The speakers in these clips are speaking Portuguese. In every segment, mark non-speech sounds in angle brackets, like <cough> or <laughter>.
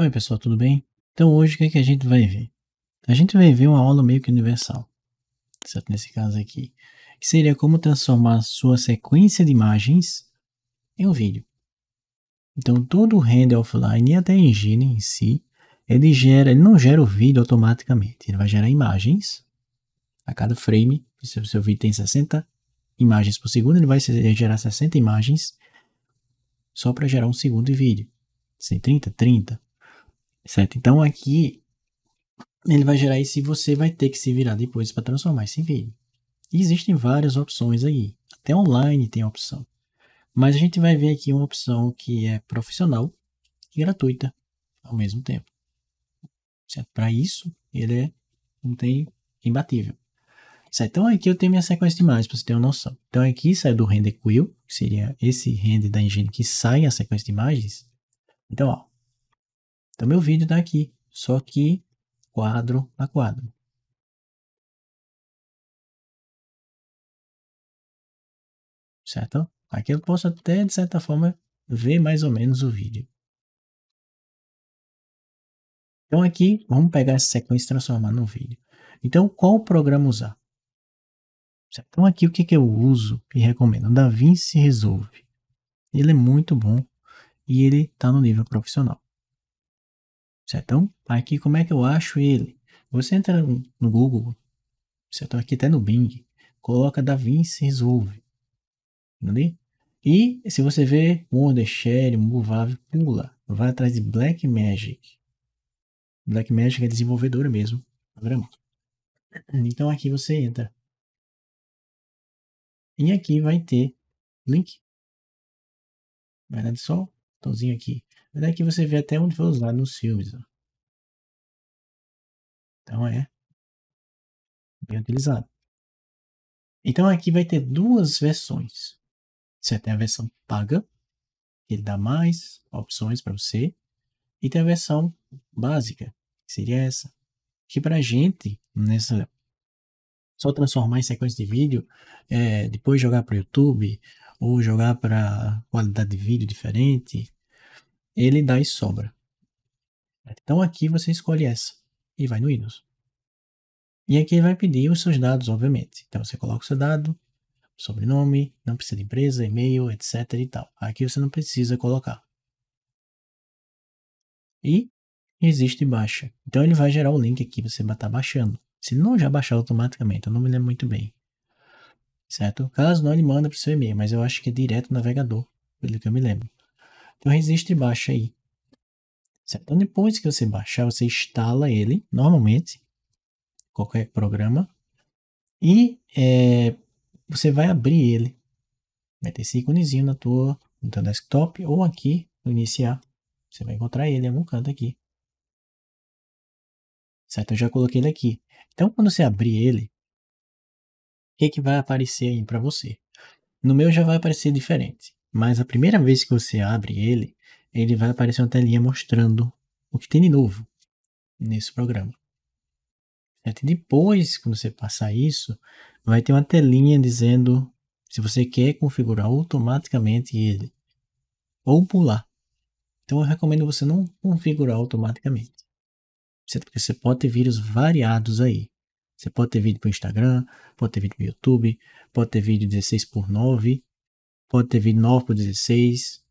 Oi pessoal, tudo bem? Então hoje o que, é que a gente vai ver? A gente vai ver uma aula meio que universal, certo? Nesse caso aqui, que seria como transformar sua sequência de imagens em um vídeo. Então todo o render offline e até a engine em si, ele gera, ele não gera o vídeo automaticamente, ele vai gerar imagens a cada frame. Se o seu vídeo tem 60 imagens por segundo, ele vai gerar 60 imagens só para gerar um segundo de vídeo. 30, 30, Certo? Então aqui ele vai gerar isso e você vai ter que se virar depois para transformar esse vídeo. E existem várias opções aí, até online tem opção. Mas a gente vai ver aqui uma opção que é profissional e gratuita ao mesmo tempo. Para isso, ele é, não tem imbatível. Certo? Então aqui eu tenho minha sequência de imagens, para você ter uma noção. Então aqui sai do render quill, que seria esse render da engine que sai a sequência de imagens. Então, ó, então, meu vídeo está aqui, só que quadro a quadro. Certo? Aqui eu posso até, de certa forma, ver mais ou menos o vídeo. Então, aqui, vamos pegar essa sequência e transformar num vídeo. Então, qual programa usar? Certo? Então, aqui o que, que eu uso e recomendo? O DaVinci Resolve. Ele é muito bom e ele está no nível profissional. Certo? Então, tá aqui como é que eu acho ele? Você entra no Google, certo? Aqui até no Bing, coloca DaVinci Resolve. Entendeu? E se você vê Wonder, Share, pula. Vai atrás de Blackmagic. Blackmagic é desenvolvedora mesmo, programa Então aqui você entra. E aqui vai ter link. Na verdade, só o botãozinho aqui mas é que você vê até onde foi usado nos filmes. Ó. Então é bem utilizado. Então aqui vai ter duas versões. Você tem a versão paga, que ele dá mais opções para você, e tem a versão básica, que seria essa. Que para a gente, nessa só transformar em sequência de vídeo, é, depois jogar para o YouTube ou jogar para qualidade de vídeo diferente, ele dá e sobra. Então aqui você escolhe essa e vai no Windows. E aqui ele vai pedir os seus dados, obviamente. Então você coloca o seu dado, sobrenome, não precisa de empresa, e-mail, etc e tal. Aqui você não precisa colocar. E existe baixa. Então ele vai gerar o link aqui, você vai estar tá baixando. Se não já baixar automaticamente, eu não me lembro muito bem. Certo? Caso não, ele manda para o seu e-mail, mas eu acho que é direto no navegador, pelo que eu me lembro então resiste e baixa aí. Certo? Então, depois que você baixar, você instala ele, normalmente, qualquer programa, e é, você vai abrir ele. Vai ter esse íconezinho na tua, no teu desktop ou aqui no iniciar. Você vai encontrar ele em algum canto aqui. Certo? Eu já coloquei ele aqui. Então, quando você abrir ele, o que, que vai aparecer aí para você? No meu já vai aparecer diferente mas a primeira vez que você abre ele, ele vai aparecer uma telinha mostrando o que tem de novo nesse programa. Certo? É, depois, quando você passar isso, vai ter uma telinha dizendo se você quer configurar automaticamente ele ou pular. Então eu recomendo você não configurar automaticamente. Certo? Porque você pode ter vídeos variados aí. Você pode ter vídeo para o Instagram, pode ter vídeo para o YouTube, pode ter vídeo 16 por 9 pode ter vindo 9 por 16.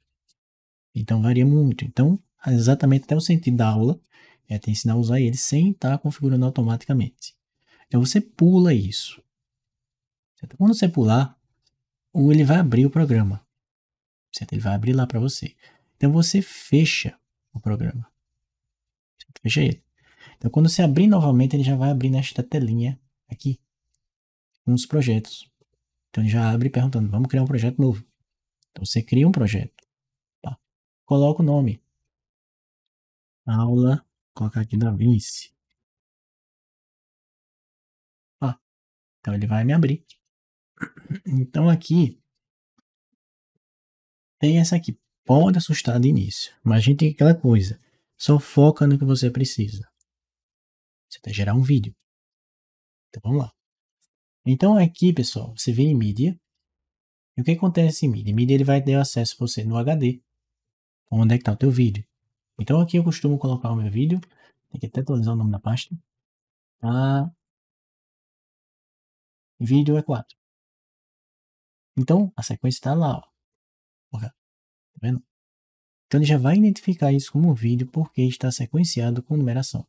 Então varia muito. Então, exatamente até o sentido da aula é te ensinar a usar ele sem estar tá configurando automaticamente. Então você pula isso. Certo? Quando você pular, ou ele vai abrir o programa. Certo? Ele vai abrir lá para você. Então você fecha o programa. Certo? Fecha ele. Então quando você abrir novamente, ele já vai abrir nesta telinha aqui. Com os projetos. Então ele já abre perguntando: vamos criar um projeto novo. Então você cria um projeto. Tá. Coloca o nome. Aula. Colocar aqui da Vinci. Tá. Então ele vai me abrir. Então aqui tem essa aqui. Pode assustar de início, mas a gente tem aquela coisa. Só foca no que você precisa. Você vai gerar um vídeo. Então vamos lá. Então aqui, pessoal, você vem em mídia. E o que acontece em mídia? Em mídia ele vai ter acesso a você no HD. Onde é que está o teu vídeo. Então aqui eu costumo colocar o meu vídeo. Tem que até atualizar o nome da pasta. Ah, vídeo é 4. Então, a sequência está lá. Ó. Tá vendo? Então, ele já vai identificar isso como vídeo porque está sequenciado com numeração.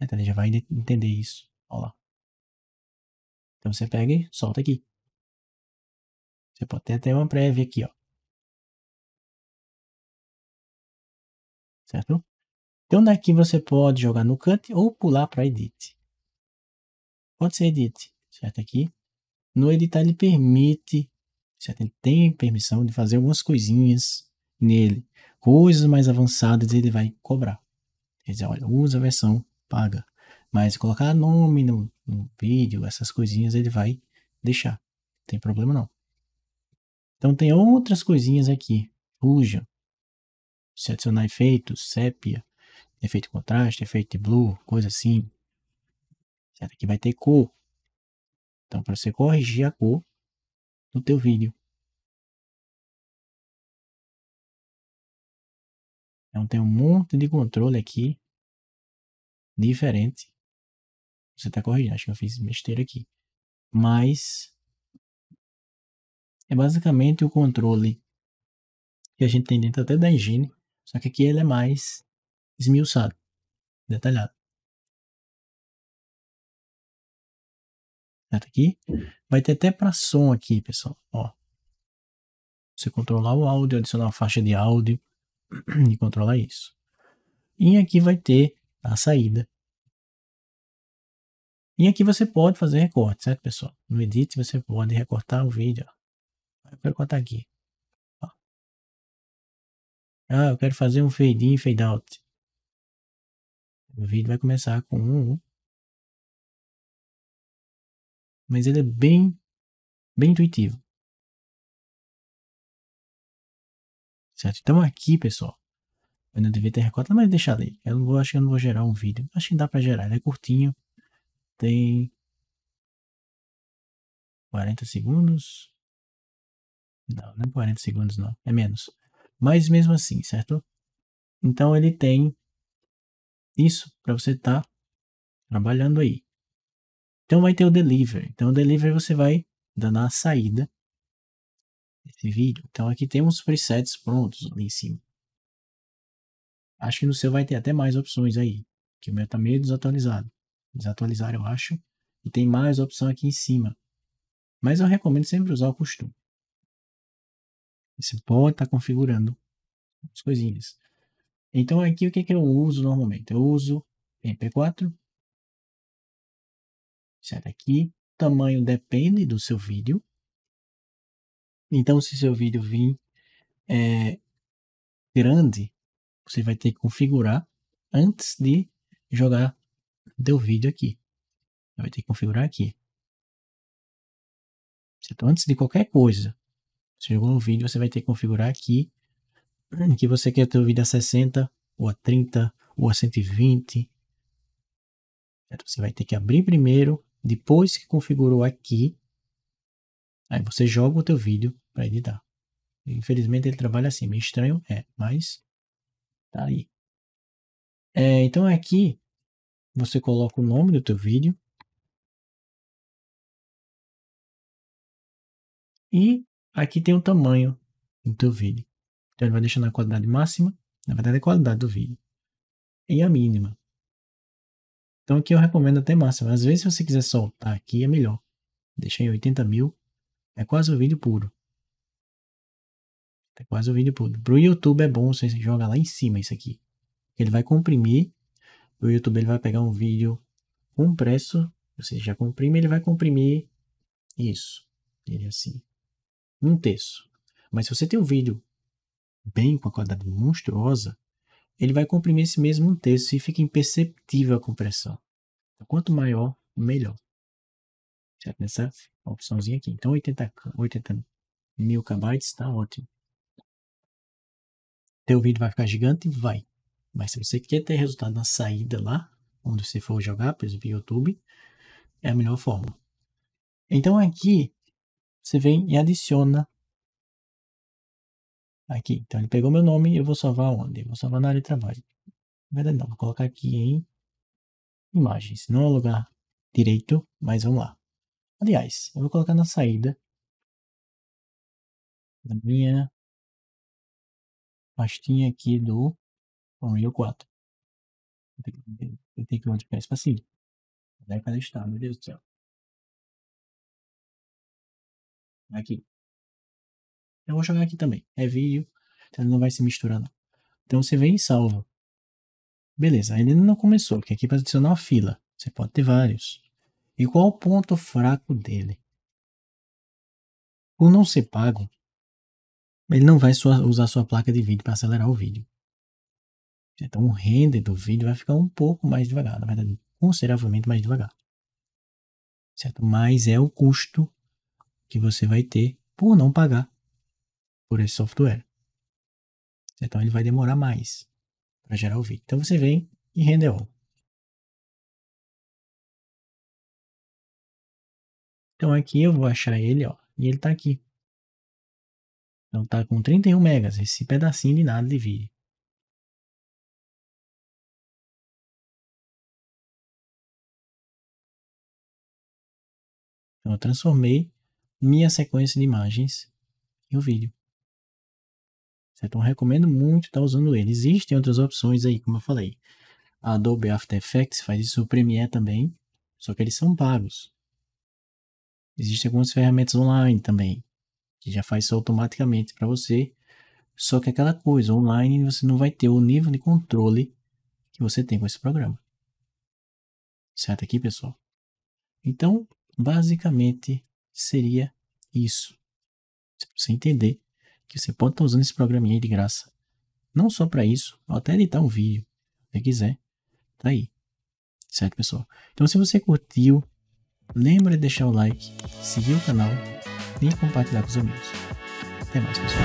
Então, ele já vai entender isso. Olha lá. Então você pega e solta aqui. Você pode ter até uma prévia aqui, ó. Certo? Então daqui você pode jogar no cut ou pular para edit. Pode ser edit, certo? Aqui. No editar ele permite, certo? Ele tem permissão de fazer algumas coisinhas nele. Coisas mais avançadas ele vai cobrar. Quer dizer, olha, usa a versão paga. Mas colocar nome, no vídeo, essas coisinhas ele vai deixar. Não tem problema não. Então tem outras coisinhas aqui. Fusion. Se adicionar efeitos, sépia, efeito contraste, efeito de blue, coisa assim. Certo? Aqui vai ter cor. Então para você corrigir a cor do teu vídeo. Então tem um monte de controle aqui diferente você tá corrigindo, acho que eu fiz besteira aqui. Mas é basicamente o controle que a gente tem dentro até da engine, só que aqui ele é mais esmiuçado, detalhado. Certo aqui? Vai ter até para som aqui, pessoal. Ó, você controlar o áudio, adicionar uma faixa de áudio <clears throat> e controlar isso. E aqui vai ter a saída e aqui você pode fazer recorte, certo, pessoal? No Edit você pode recortar o vídeo. Eu quero cortar aqui. Ah, eu quero fazer um fade in, fade out. O vídeo vai começar com um. Mas ele é bem, bem intuitivo. Certo? Então aqui, pessoal. Eu não devia ter recortado, mas deixa ali. Eu não vou, acho que eu não vou gerar um vídeo. Acho que dá para gerar, ele é curtinho tem 40 segundos. Não, não é 40 segundos, não. É menos. Mas mesmo assim, certo? Então ele tem isso para você estar tá trabalhando aí. Então vai ter o delivery. Então o delivery você vai dando a saída desse vídeo. Então aqui temos os presets prontos ali em cima. Acho que no seu vai ter até mais opções aí, que o meu tá meio desatualizado. Desatualizar, eu acho. E tem mais opção aqui em cima. Mas eu recomendo sempre usar o costume. você pode estar tá configurando as coisinhas. Então aqui o que, que eu uso normalmente? Eu uso MP4. Certo? Aqui, tamanho depende do seu vídeo. Então, se seu vídeo vir é, grande, você vai ter que configurar antes de jogar teu vídeo aqui. Vai ter que configurar aqui. Certo? Antes de qualquer coisa, você jogou um vídeo, você vai ter que configurar aqui hum, que você quer ter o vídeo a 60, ou a 30, ou a 120. Certo? Você vai ter que abrir primeiro, depois que configurou aqui, aí você joga o teu vídeo para editar. Infelizmente ele trabalha assim, meio estranho é, mas tá aí. É, então aqui você coloca o nome do teu vídeo e aqui tem o tamanho do teu vídeo. Então ele vai deixar na qualidade máxima, na verdade é a qualidade do vídeo, e a mínima. Então aqui eu recomendo até máxima. Às vezes se você quiser soltar aqui é melhor. Deixa em 80 mil, é quase o vídeo puro. É quase o vídeo puro. Para o YouTube é bom você jogar lá em cima isso aqui. Ele vai comprimir o YouTube ele vai pegar um vídeo compresso, você já comprime, ele vai comprimir isso, ele assim, um terço. Mas se você tem um vídeo bem com a qualidade monstruosa, ele vai comprimir esse mesmo um terço e fica imperceptível a compressão. Então, quanto maior, melhor. Certo? Nessa opçãozinha aqui. Então 80, 80 mil KB está ótimo. Teu vídeo vai ficar gigante? Vai. Mas se você quer ter resultado na saída lá, onde você for jogar, por exemplo, YouTube, é a melhor forma. Então aqui, você vem e adiciona aqui. Então ele pegou meu nome e eu vou salvar onde? Eu vou salvar na área de trabalho. Na verdade não, vou colocar aqui em imagens. Não é o lugar direito, mas vamos lá. Aliás, eu vou colocar na saída da minha pastinha aqui do Unreal 4. Eu tenho que modificar isso pra sim. Onde é está? Meu Deus do céu. Aqui. Eu vou jogar aqui também. É vídeo, então ele não vai se misturar Então você vem e salva. Beleza, Ainda não começou, porque aqui é para adicionar uma fila. Você pode ter vários. E qual o ponto fraco dele? Por não ser pago, ele não vai sua, usar sua placa de vídeo para acelerar o vídeo. Então o render do vídeo vai ficar um pouco mais devagar, na verdade, consideravelmente mais devagar. Certo? Mas é o custo que você vai ter por não pagar por esse software. Então ele vai demorar mais para gerar o vídeo. Então você vem e render all. Então aqui eu vou achar ele, ó, e ele está aqui. Então está com 31 megas, esse pedacinho de nada de vídeo. Então, eu transformei minha sequência de imagens em um vídeo. Certo? Então, recomendo muito estar tá usando ele. Existem outras opções aí, como eu falei. A Adobe After Effects faz isso, o Premiere também, só que eles são pagos. Existem algumas ferramentas online também, que já faz isso automaticamente para você. Só que aquela coisa, online você não vai ter o nível de controle que você tem com esse programa. Certo aqui, pessoal? Então, Basicamente seria isso. Você entender que você pode estar tá usando esse programinha aí de graça. Não só para isso, até editar um vídeo, se quiser. Tá aí. Certo, pessoal? Então, se você curtiu, lembra de deixar o like, seguir o canal e compartilhar com os amigos. Até mais, pessoal.